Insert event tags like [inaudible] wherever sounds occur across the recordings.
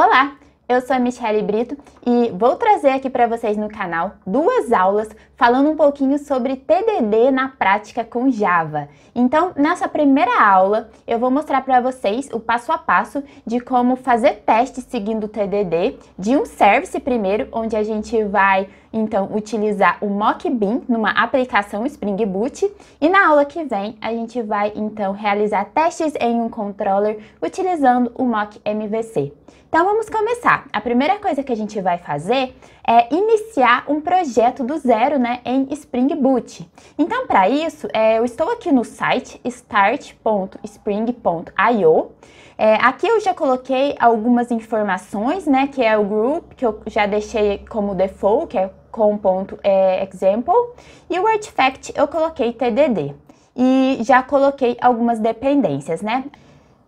Olá, eu sou a Michele Brito e vou trazer aqui para vocês no canal duas aulas falando um pouquinho sobre TDD na prática com Java. Então, nessa primeira aula, eu vou mostrar para vocês o passo a passo de como fazer testes seguindo o TDD de um service primeiro, onde a gente vai então, utilizar o Mockbeam numa aplicação Spring Boot. E na aula que vem, a gente vai então realizar testes em um controller utilizando o Mock MVC. Então, vamos começar. A primeira coisa que a gente vai fazer é iniciar um projeto do zero né, em Spring Boot. Então, para isso, é, eu estou aqui no site start.spring.io. É, aqui eu já coloquei algumas informações, né, que é o group, que eu já deixei como default, que é com ponto é, example e o artifact eu coloquei tdd e já coloquei algumas dependências, né?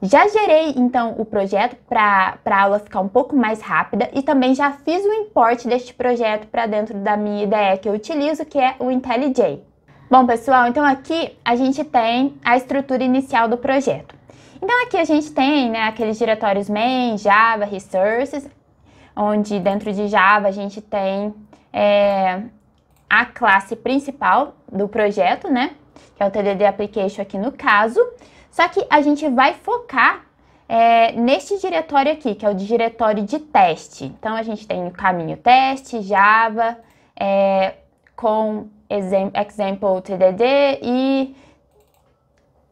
Já gerei então o projeto para a aula ficar um pouco mais rápida e também já fiz o import deste projeto para dentro da minha IDE que eu utilizo, que é o IntelliJ. Bom, pessoal, então aqui a gente tem a estrutura inicial do projeto. Então aqui a gente tem né, aqueles diretórios main, Java, resources, onde dentro de Java a gente tem é, a classe principal do projeto, né? Que é o TDD Application aqui no caso. Só que a gente vai focar é, neste diretório aqui, que é o diretório de teste. Então, a gente tem o caminho teste, Java, é, com exemplo example TDD e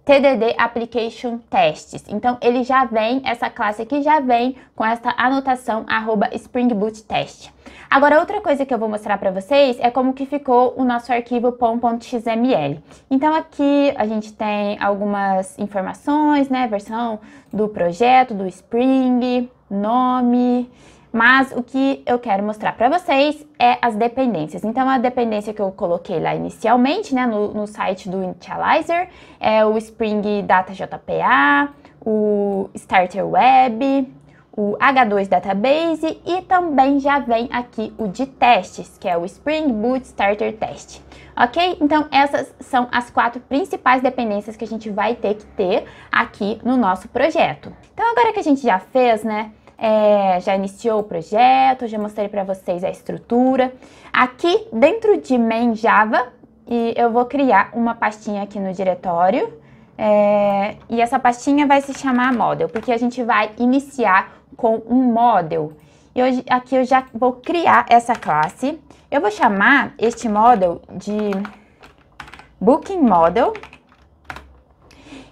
TDD Application Tests. Então, ele já vem, essa classe aqui já vem com essa anotação arroba Spring Boot Test. Agora, outra coisa que eu vou mostrar para vocês é como que ficou o nosso arquivo pom.xml. Então, aqui a gente tem algumas informações, né, versão do projeto, do Spring, nome mas o que eu quero mostrar para vocês é as dependências. Então, a dependência que eu coloquei lá inicialmente, né, no, no site do Initializer, é o Spring Data JPA, o Starter Web, o H2 Database e também já vem aqui o de testes, que é o Spring Boot Starter Test. Ok? Então, essas são as quatro principais dependências que a gente vai ter que ter aqui no nosso projeto. Então, agora que a gente já fez, né, é, já iniciou o projeto, já mostrei para vocês a estrutura. Aqui dentro de main Java, e eu vou criar uma pastinha aqui no diretório, é, e essa pastinha vai se chamar model, porque a gente vai iniciar com um model. E hoje, aqui eu já vou criar essa classe. Eu vou chamar este model de Booking Model.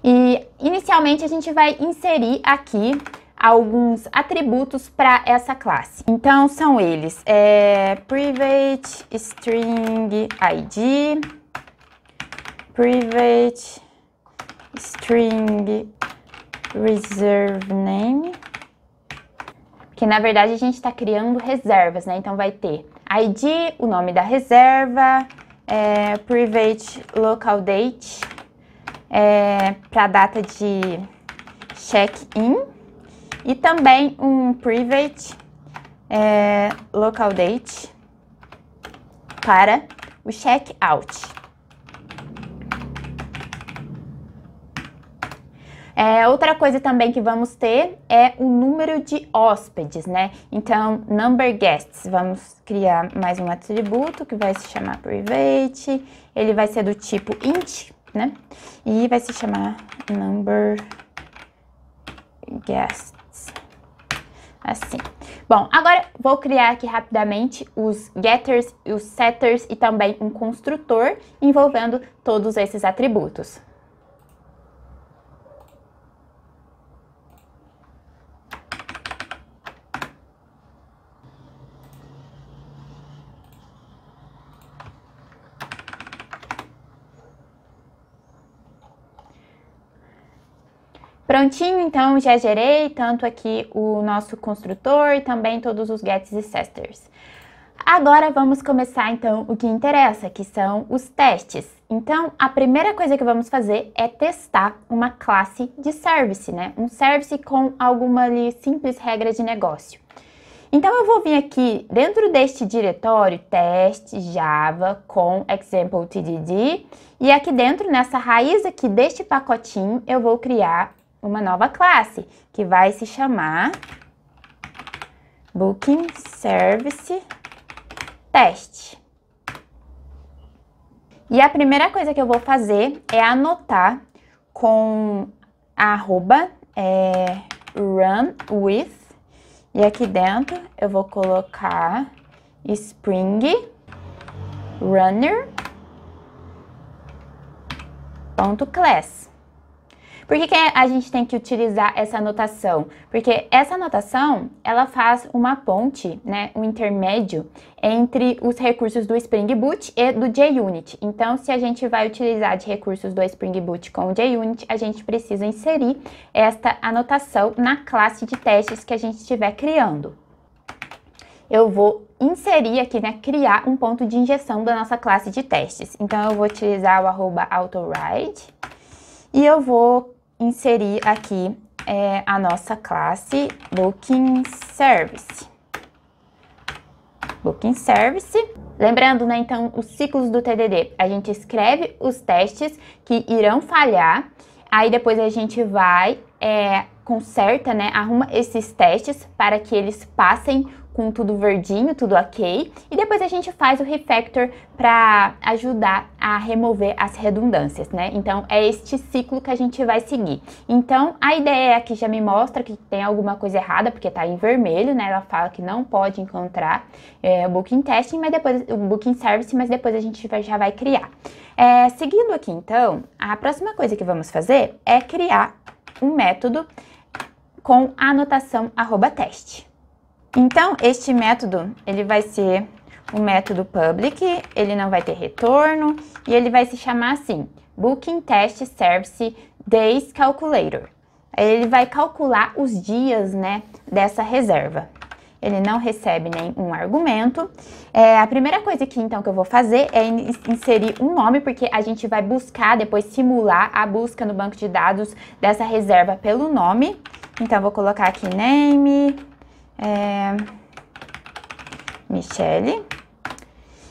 E inicialmente a gente vai inserir aqui alguns atributos para essa classe. Então são eles, é, private string id, private string reserve name, que na verdade a gente está criando reservas, né? Então vai ter id, o nome da reserva, é, private local date, é, para data de check-in, e também um private é, local date para o checkout. É, outra coisa também que vamos ter é o número de hóspedes, né? Então, number guests, vamos criar mais um atributo que vai se chamar private, ele vai ser do tipo int, né? E vai se chamar number guest assim. Bom, agora vou criar aqui rapidamente os getters, os setters e também um construtor envolvendo todos esses atributos. Prontinho, então já gerei tanto aqui o nosso construtor e também todos os gets e setters. Agora vamos começar então o que interessa, que são os testes. Então, a primeira coisa que vamos fazer é testar uma classe de service, né? Um service com alguma ali, simples regra de negócio. Então, eu vou vir aqui dentro deste diretório, teste java com example tdd, e aqui dentro, nessa raiz aqui deste pacotinho, eu vou criar uma nova classe, que vai se chamar Booking Service Test. E a primeira coisa que eu vou fazer é anotar com a arroba é, run with e aqui dentro eu vou colocar spring runner class. Por que, que a gente tem que utilizar essa notação? Porque essa notação, ela faz uma ponte, né, um intermédio entre os recursos do Spring Boot e do JUnit. Então, se a gente vai utilizar de recursos do Spring Boot com o JUnit, a gente precisa inserir esta anotação na classe de testes que a gente estiver criando. Eu vou inserir aqui, né, criar um ponto de injeção da nossa classe de testes. Então, eu vou utilizar o arroba autoride e eu vou inserir aqui é, a nossa classe Booking Service. Booking Service. Lembrando, né, então, os ciclos do TDD. A gente escreve os testes que irão falhar, aí depois a gente vai é, conserta, né, arruma esses testes para que eles passem com tudo verdinho, tudo ok, e depois a gente faz o refactor para ajudar a remover as redundâncias, né? Então é este ciclo que a gente vai seguir. Então a ideia aqui já me mostra que tem alguma coisa errada, porque tá em vermelho, né? Ela fala que não pode encontrar é, o Booking Testing, mas depois o Booking Service, mas depois a gente vai, já vai criar. É, seguindo aqui então, a próxima coisa que vamos fazer é criar um método com a anotação arroba teste. Então, este método, ele vai ser o um método public, ele não vai ter retorno e ele vai se chamar assim, Booking Test Service Days Calculator. Ele vai calcular os dias, né, dessa reserva ele não recebe nenhum argumento. É, a primeira coisa que então, que eu vou fazer é inserir um nome, porque a gente vai buscar, depois simular a busca no banco de dados dessa reserva pelo nome. Então, vou colocar aqui name, é, Michele.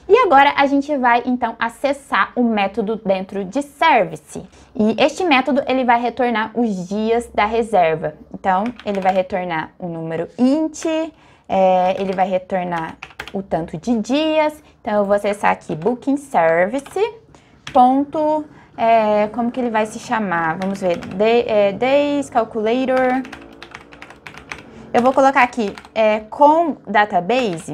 E agora a gente vai, então, acessar o método dentro de service. E este método, ele vai retornar os dias da reserva. Então, ele vai retornar o número int, é, ele vai retornar o tanto de dias. Então, eu vou acessar aqui Booking Service. Ponto, é, como que ele vai se chamar? Vamos ver, Day, é, Days Calculator. Eu vou colocar aqui é, com database,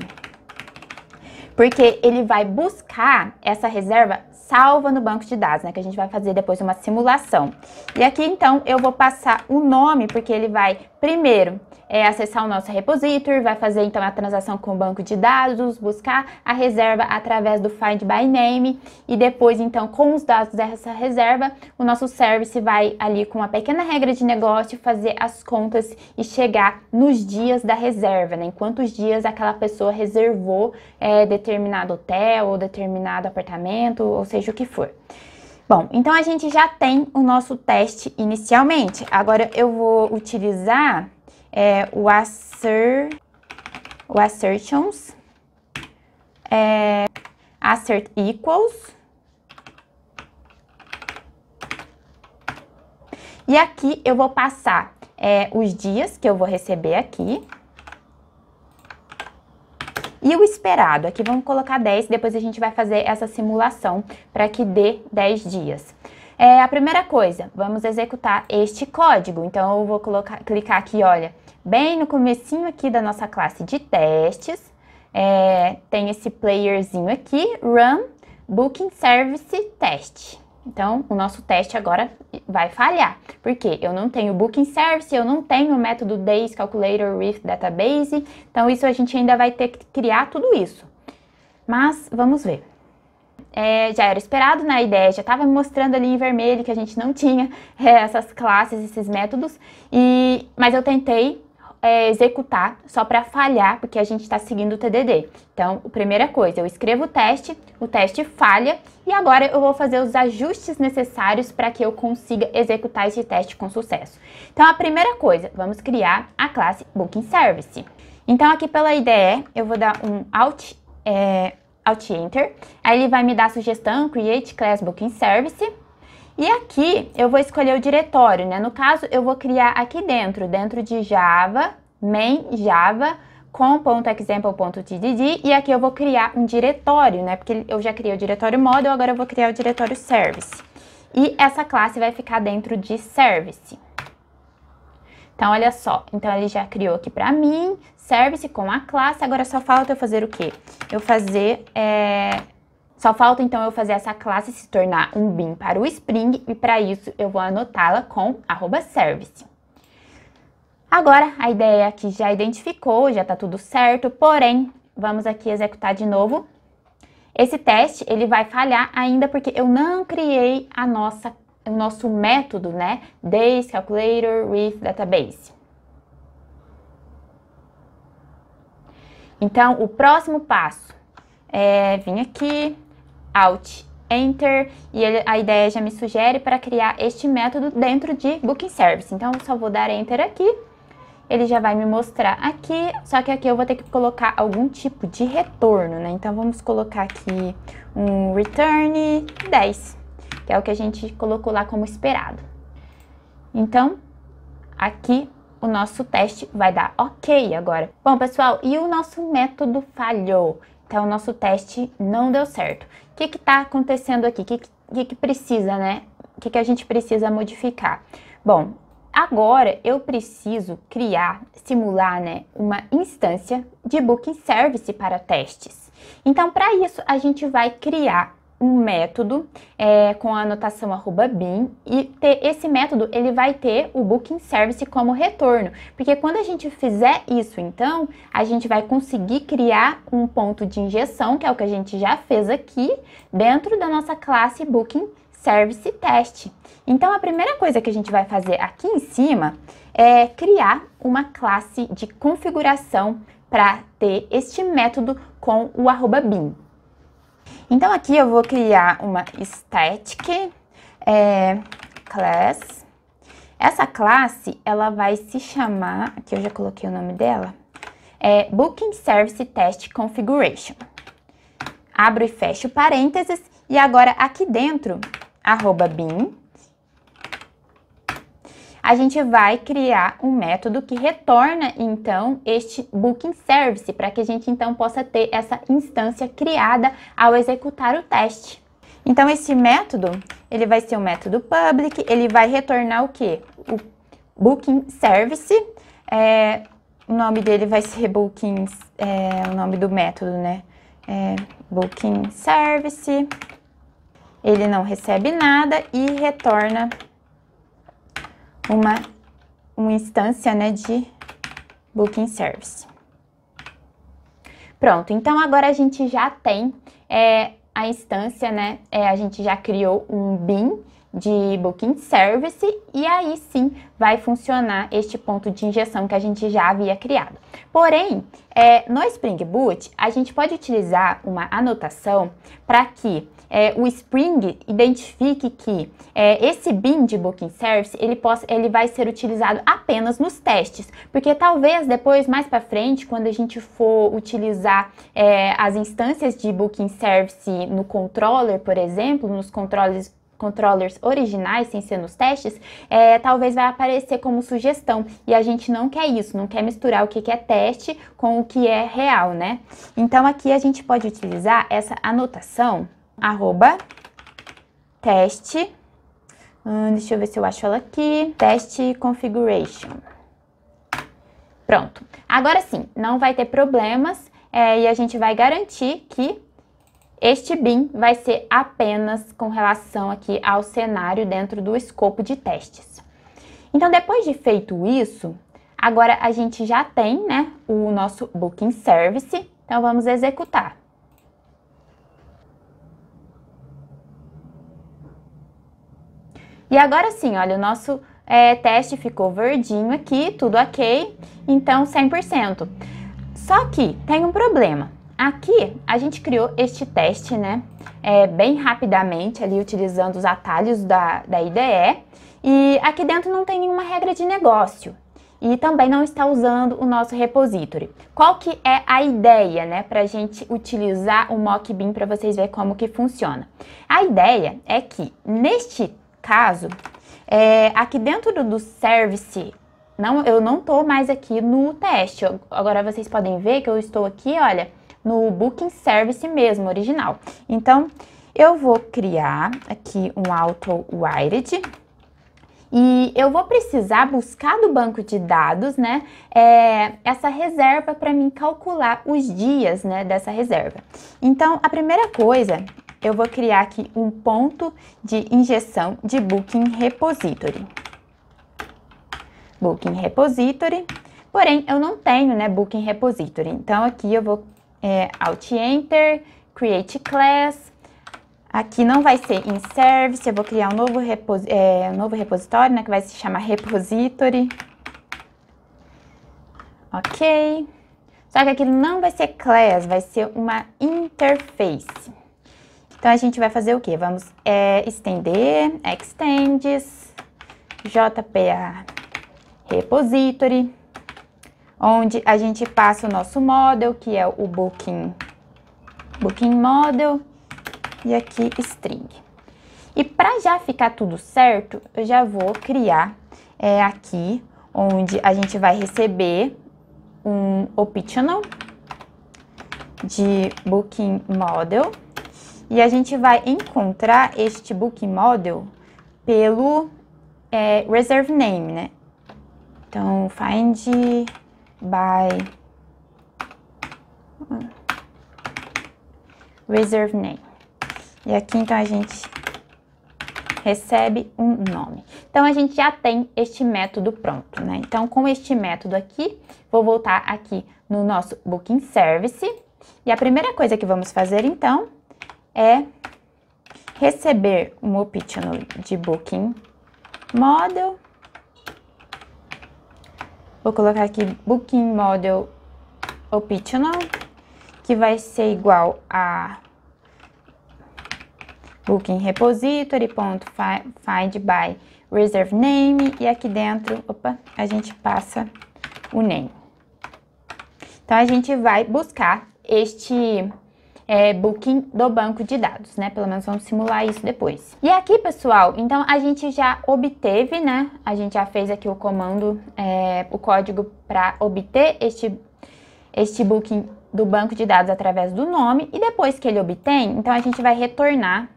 porque ele vai buscar essa reserva salva no banco de dados, né? Que a gente vai fazer depois uma simulação. E aqui, então, eu vou passar o nome, porque ele vai, primeiro, é, acessar o nosso repository, vai fazer, então, a transação com o banco de dados, buscar a reserva através do Find By Name e depois, então, com os dados dessa reserva, o nosso service vai ali com uma pequena regra de negócio fazer as contas e chegar nos dias da reserva, né? Em quantos dias aquela pessoa reservou é, determinado hotel ou determinado apartamento, ou seja, seja o que for. Bom, então a gente já tem o nosso teste inicialmente. Agora eu vou utilizar é, o, assert, o assertions, é, assert equals. E aqui eu vou passar é, os dias que eu vou receber aqui o esperado, aqui vamos colocar 10, depois a gente vai fazer essa simulação para que dê 10 dias. É, a primeira coisa, vamos executar este código. Então, eu vou colocar, clicar aqui, olha, bem no comecinho aqui da nossa classe de testes. É, tem esse playerzinho aqui, Run Booking Service Test. Então, o nosso teste agora vai falhar, porque eu não tenho Booking Service, eu não tenho o método Days Calculator with Database, então isso a gente ainda vai ter que criar tudo isso. Mas vamos ver. É, já era esperado na né, ideia, já estava mostrando ali em vermelho que a gente não tinha [laughs] é, essas classes, esses métodos, e, mas eu tentei é, executar só para falhar, porque a gente está seguindo o TDD. Então, a primeira coisa, eu escrevo o teste, o teste falha e agora eu vou fazer os ajustes necessários para que eu consiga executar esse teste com sucesso. Então, a primeira coisa, vamos criar a classe Booking Service. Então, aqui pela IDE, eu vou dar um Alt, é, Alt Enter, aí ele vai me dar a sugestão Create Class Booking Service e aqui eu vou escolher o diretório, né? No caso, eu vou criar aqui dentro, dentro de Java, main Java, com.example.tdd e aqui eu vou criar um diretório, né? Porque eu já criei o diretório model, agora eu vou criar o diretório service. E essa classe vai ficar dentro de service. Então, olha só. Então, ele já criou aqui para mim, service com a classe. Agora, só falta eu fazer o quê? Eu fazer é, só falta então eu fazer essa classe se tornar um BIM para o Spring e para isso eu vou anotá-la com service. Agora a ideia aqui já identificou, já está tudo certo, porém vamos aqui executar de novo. Esse teste ele vai falhar ainda porque eu não criei a nossa, o nosso método, né? Days calculator with database. Então o próximo passo é vir aqui, Alt, Enter, e ele, a ideia já me sugere para criar este método dentro de Booking Service. Então, eu só vou dar Enter aqui, ele já vai me mostrar aqui, só que aqui eu vou ter que colocar algum tipo de retorno, né? Então, vamos colocar aqui um Return 10, que é o que a gente colocou lá como esperado. Então, aqui o nosso teste vai dar ok agora. Bom, pessoal, e o nosso método falhou. Então, o nosso teste não deu certo que está acontecendo aqui? O que, que, que, precisa, né? O que, que a gente precisa modificar? Bom, agora eu preciso criar, simular, né, uma instância de Booking Service para testes. Então, para isso, a gente vai criar um método é, com a anotação arroba BIM e ter, esse método ele vai ter o Booking Service como retorno, porque quando a gente fizer isso, então, a gente vai conseguir criar um ponto de injeção, que é o que a gente já fez aqui, dentro da nossa classe Booking Service Test. Então, a primeira coisa que a gente vai fazer aqui em cima é criar uma classe de configuração para ter este método com o arroba BIM. Então, aqui eu vou criar uma static é, class. Essa classe, ela vai se chamar, aqui eu já coloquei o nome dela, é Booking Service Test Configuration. Abro e fecho parênteses e agora aqui dentro, arroba bin, a gente vai criar um método que retorna então este booking service para que a gente então possa ter essa instância criada ao executar o teste. Então esse método, ele vai ser um método public, ele vai retornar o que? O booking service, é, o nome dele vai ser booking, é, o nome do método, né? É, booking service, ele não recebe nada e retorna uma, uma instância né, de Booking Service. Pronto, então agora a gente já tem é, a instância, né? É, a gente já criou um BIM de Booking Service e aí sim vai funcionar este ponto de injeção que a gente já havia criado. Porém, é, no Spring Boot, a gente pode utilizar uma anotação para que é, o Spring identifique que é, esse BIM de Booking Service ele, possa, ele vai ser utilizado apenas nos testes, porque talvez depois, mais para frente, quando a gente for utilizar é, as instâncias de Booking Service no controller, por exemplo, nos controles controllers originais, sem ser nos testes, é, talvez vai aparecer como sugestão. E a gente não quer isso, não quer misturar o que, que é teste com o que é real, né? Então aqui a gente pode utilizar essa anotação arroba teste. Hum, deixa eu ver se eu acho ela aqui. Teste configuration. Pronto. Agora sim, não vai ter problemas é, e a gente vai garantir que este BIM vai ser apenas com relação aqui ao cenário dentro do escopo de testes. Então, depois de feito isso, agora a gente já tem né, o nosso Booking Service, então vamos executar. E agora sim, olha, o nosso é, teste ficou verdinho aqui, tudo ok, então 100%. Só que tem um problema. Aqui a gente criou este teste, né, é, bem rapidamente ali utilizando os atalhos da, da IDE e aqui dentro não tem nenhuma regra de negócio e também não está usando o nosso repository. Qual que é a ideia, né, para a gente utilizar o Mockbeam para vocês verem como que funciona? A ideia é que neste caso, é, aqui dentro do service, não, eu não tô mais aqui no teste. Agora vocês podem ver que eu estou aqui, olha, no Booking Service mesmo, original. Então, eu vou criar aqui um Auto Wired. E eu vou precisar buscar do banco de dados, né, é, essa reserva para mim calcular os dias, né, dessa reserva. Então, a primeira coisa eu vou criar aqui um ponto de injeção de Booking Repository. Booking Repository, porém eu não tenho, né, Booking Repository. Então aqui eu vou é, Alt Enter, Create Class. Aqui não vai ser em service, eu vou criar um novo, repos é, um novo repositório, né, que vai se chamar Repository. Ok. Só que aqui não vai ser class, vai ser uma interface. Então, a gente vai fazer o quê? Vamos é, estender, extends, JPA repository, onde a gente passa o nosso model, que é o booking, booking model, e aqui string. E para já ficar tudo certo, eu já vou criar é, aqui, onde a gente vai receber um optional de booking model, e a gente vai encontrar este book model pelo é, reserve name, né? Então, find by reserve name. E aqui, então, a gente recebe um nome. Então, a gente já tem este método pronto, né? Então, com este método aqui, vou voltar aqui no nosso Booking Service. E a primeira coisa que vamos fazer, então, é receber um optional de booking model. Vou colocar aqui booking model optional, que vai ser igual a booking repository ponto find by reserve name e aqui dentro, opa, a gente passa o name. Então a gente vai buscar este é, booking do banco de dados, né? Pelo menos vamos simular isso depois. E aqui, pessoal, então a gente já obteve, né? A gente já fez aqui o comando, é, o código para obter este, este booking do banco de dados através do nome e depois que ele obtém, então a gente vai retornar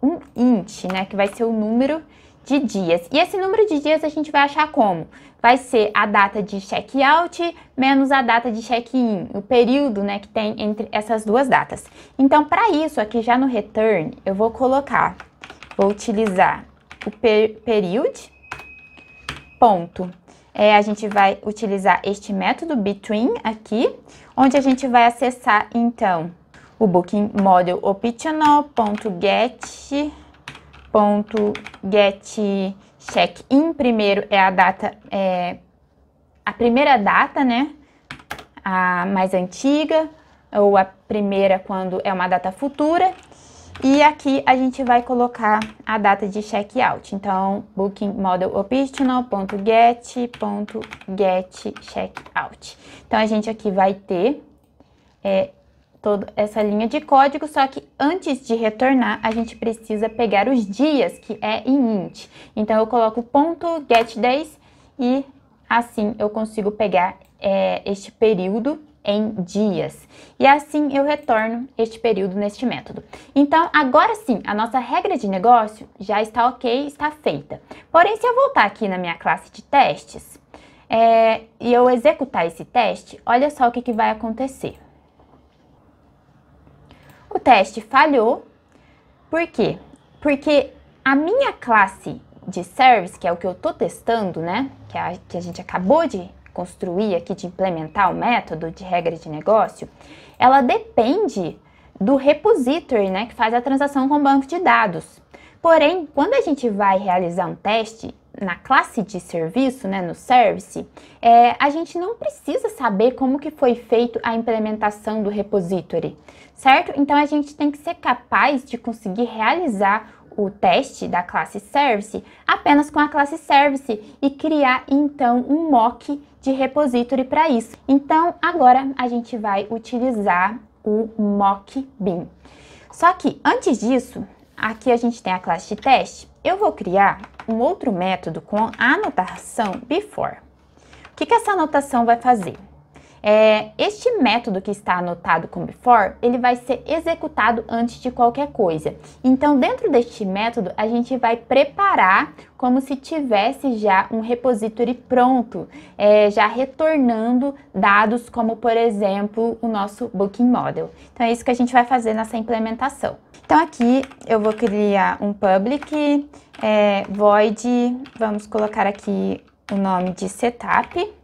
um int, né, que vai ser o número de dias. E esse número de dias a gente vai achar como? Vai ser a data de check-out menos a data de check-in, o período né, que tem entre essas duas datas. Então, para isso, aqui já no return, eu vou colocar, vou utilizar o per período, ponto. É, a gente vai utilizar este método between aqui, onde a gente vai acessar, então, o booking model optional.get ponto get check in primeiro é a data é a primeira data, né? A mais antiga ou a primeira quando é uma data futura. E aqui a gente vai colocar a data de check-out. Então, booking model optional ponto get ponto get out Então a gente aqui vai ter é, toda essa linha de código, só que antes de retornar, a gente precisa pegar os dias, que é em int. Então, eu coloco ponto get days e assim eu consigo pegar é, este período em dias. E assim eu retorno este período neste método. Então, agora sim, a nossa regra de negócio já está ok, está feita. Porém, se eu voltar aqui na minha classe de testes é, e eu executar esse teste, olha só o que, que vai acontecer. O teste falhou. Por quê? Porque a minha classe de service, que é o que eu estou testando, né? Que é a, que a gente acabou de construir aqui, de implementar o método de regra de negócio, ela depende do repository, né? Que faz a transação com o banco de dados. Porém, quando a gente vai realizar um teste, na classe de serviço, né, no service, é, a gente não precisa saber como que foi feito a implementação do repository certo? Então a gente tem que ser capaz de conseguir realizar o teste da classe service apenas com a classe service e criar então um mock de repository para isso. Então agora a gente vai utilizar o mock bin. Só que antes disso, aqui a gente tem a classe de teste. Eu vou criar um outro método com a anotação before. O que, que essa anotação vai fazer? É, este método que está anotado com before, ele vai ser executado antes de qualquer coisa. Então, dentro deste método, a gente vai preparar como se tivesse já um repository pronto, é, já retornando dados como, por exemplo, o nosso booking model. Então, é isso que a gente vai fazer nessa implementação. Então, aqui eu vou criar um public é, void, vamos colocar aqui o nome de setup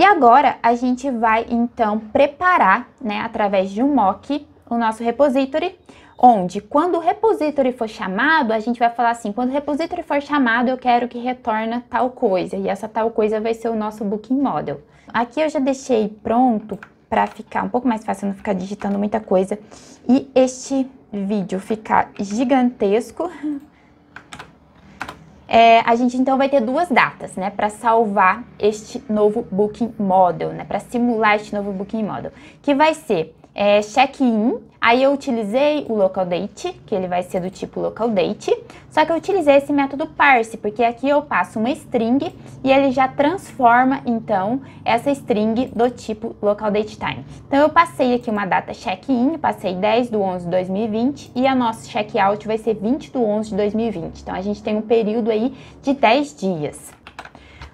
e agora a gente vai então preparar, né, através de um mock, o nosso repository, onde quando o repository for chamado, a gente vai falar assim, quando o repository for chamado, eu quero que retorna tal coisa, e essa tal coisa vai ser o nosso booking model. Aqui eu já deixei pronto para ficar um pouco mais fácil, não ficar digitando muita coisa, e este vídeo ficar gigantesco, [laughs] É, a gente então vai ter duas datas, né, para salvar este novo Booking Model, né, para simular este novo Booking Model, que vai ser é, check-in. Aí eu utilizei o local date, que ele vai ser do tipo local date, só que eu utilizei esse método parse, porque aqui eu passo uma string e ele já transforma então essa string do tipo local date time. Então eu passei aqui uma data check-in, passei 10 do 11 de 2020 e a nossa check-out vai ser 20 do 11 de 2020. Então a gente tem um período aí de 10 dias.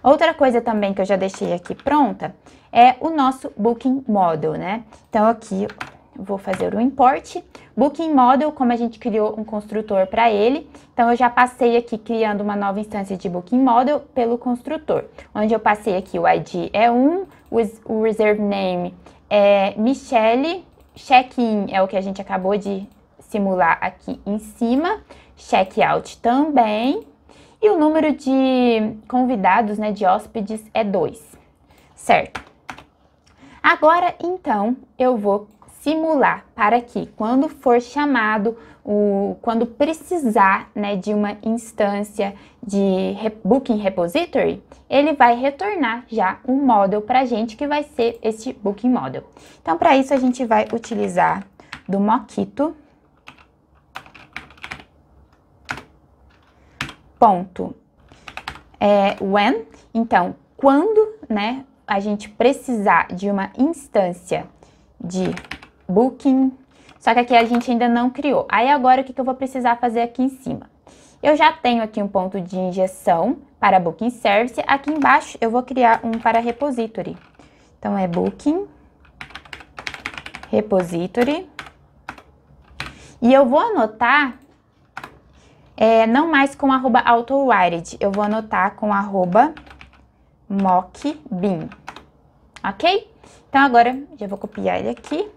Outra coisa também que eu já deixei aqui pronta é o nosso Booking Model, né? Então, aqui vou fazer o import. Booking Model, como a gente criou um construtor para ele, então eu já passei aqui criando uma nova instância de Booking Model pelo construtor, onde eu passei aqui o ID é 1, o Reserve Name é Michele, Check-in é o que a gente acabou de simular aqui em cima, Check-out também, e o número de convidados, né, de hóspedes é 2, certo? Agora, então, eu vou simular para que quando for chamado, o, quando precisar né, de uma instância de re, Booking Repository, ele vai retornar já um model para a gente que vai ser este Booking Model. Então, para isso, a gente vai utilizar do Mockito. Ponto. É, when, então, quando, né, a gente precisar de uma instância de booking, só que aqui a gente ainda não criou. Aí agora o que, que eu vou precisar fazer aqui em cima? Eu já tenho aqui um ponto de injeção para Booking Service. Aqui embaixo eu vou criar um para Repository. Então, é Booking, Repository. E eu vou anotar, é, não mais com arroba AutoWired, eu vou anotar com arroba mock bean, ok? Então, agora, já vou copiar ele aqui,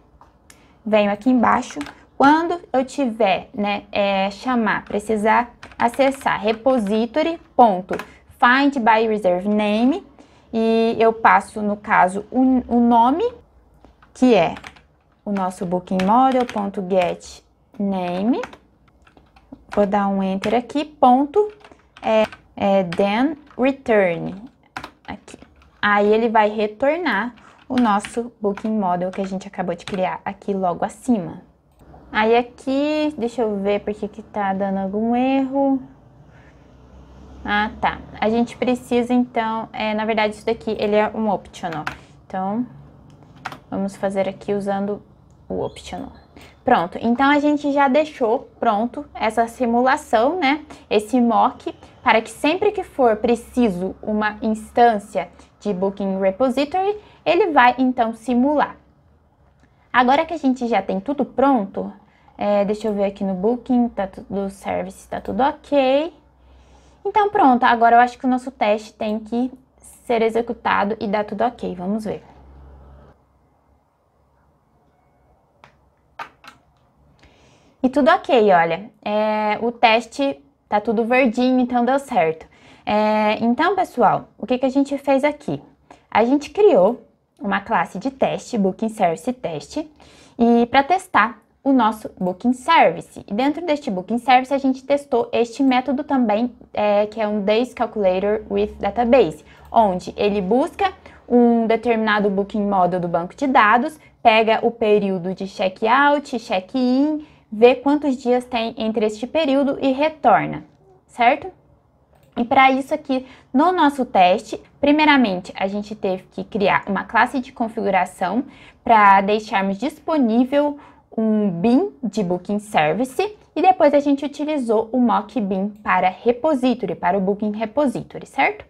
venho aqui embaixo. Quando eu tiver, né, é, chamar, precisar acessar find by reserve name e eu passo, no caso, o um, um nome, que é o nosso booking get name, vou dar um enter aqui, ponto, é, é, then return, aqui. Aí ele vai retornar o nosso Booking Model que a gente acabou de criar aqui logo acima. Aí aqui, deixa eu ver porque que tá dando algum erro. Ah, tá. A gente precisa, então, é, na verdade, isso daqui, ele é um optional. Então, vamos fazer aqui usando o optional. Pronto, então a gente já deixou pronto essa simulação, né? Esse mock, para que sempre que for preciso uma instância de Booking Repository, ele vai então simular. Agora que a gente já tem tudo pronto, é, deixa eu ver aqui no Booking, tá tudo service, tá tudo ok. Então pronto, agora eu acho que o nosso teste tem que ser executado e dar tudo ok, vamos ver. E tudo ok, olha. É, o teste tá tudo verdinho, então deu certo. É, então, pessoal, o que, que a gente fez aqui? A gente criou uma classe de teste, Booking Service Teste, e para testar o nosso Booking Service. E dentro deste Booking Service, a gente testou este método também, é, que é um Days Calculator with Database, onde ele busca um determinado Booking Model do banco de dados, pega o período de check-out, check-in, vê quantos dias tem entre este período e retorna, certo? E para isso aqui, no nosso teste, primeiramente a gente teve que criar uma classe de configuração para deixarmos disponível um bin de Booking Service e depois a gente utilizou o mock bin para repository, para o Booking Repository, certo?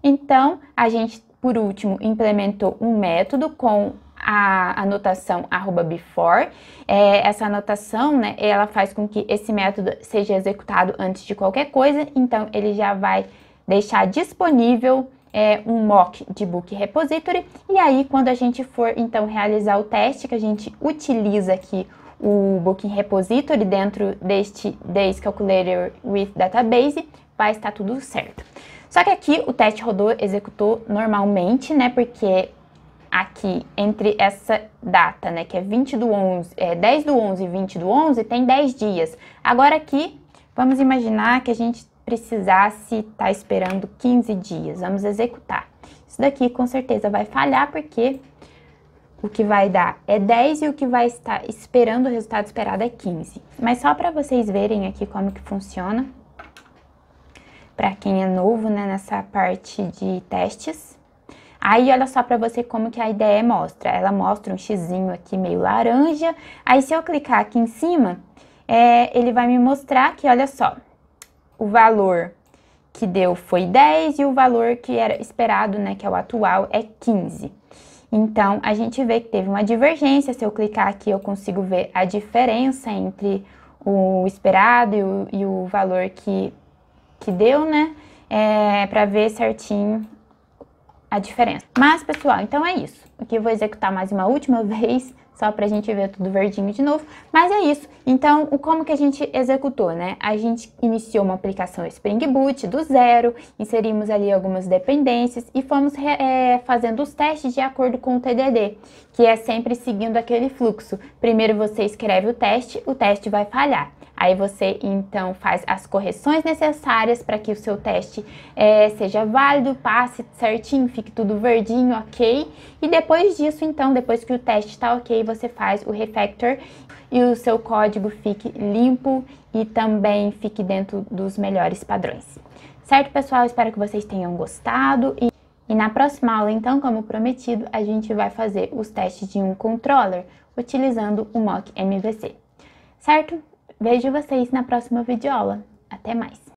Então, a gente, por último, implementou um método com a anotação arroba before. É, essa anotação, né, ela faz com que esse método seja executado antes de qualquer coisa, então ele já vai deixar disponível é, um mock de book repository. E aí, quando a gente for então realizar o teste, que a gente utiliza aqui o Booking Repository dentro deste Days Calculator with Database, vai estar tudo certo. Só que aqui o teste rodou, executou normalmente, né? Porque aqui entre essa data, né, que é 20 do 11, é 10 do 11 e 20 do 11, tem 10 dias. Agora aqui, vamos imaginar que a gente precisasse estar tá esperando 15 dias. Vamos executar. Isso daqui com certeza vai falhar porque o que vai dar é 10 e o que vai estar esperando o resultado esperado é 15. Mas só para vocês verem aqui como que funciona, para quem é novo né, nessa parte de testes, Aí olha só para você como que a ideia mostra. Ela mostra um xizinho aqui meio laranja. Aí se eu clicar aqui em cima, é, ele vai me mostrar que olha só, o valor que deu foi 10 e o valor que era esperado, né, que é o atual, é 15. Então, a gente vê que teve uma divergência. Se eu clicar aqui, eu consigo ver a diferença entre o esperado e o, e o valor que, que deu, né? É, para ver certinho a diferença. Mas, pessoal, então é isso. Aqui eu vou executar mais uma última [laughs] vez, só pra gente ver tudo verdinho de novo. Mas é isso. Então, como que a gente executou, né? A gente iniciou uma aplicação Spring Boot do zero, inserimos ali algumas dependências e fomos é, fazendo os testes de acordo com o TDD, que é sempre seguindo aquele fluxo. Primeiro você escreve o teste, o teste vai falhar. Aí você então faz as correções necessárias para que o seu teste é, seja válido, passe certinho, fique tudo verdinho, ok? E depois disso, então, depois que o teste está ok, você faz o refactor e o seu código fique limpo e também fique dentro dos melhores padrões. Certo, pessoal? Espero que vocês tenham gostado. E... E na próxima aula, então, como prometido, a gente vai fazer os testes de um controller utilizando o mock MVC, certo? Vejo vocês na próxima videoaula. Até mais!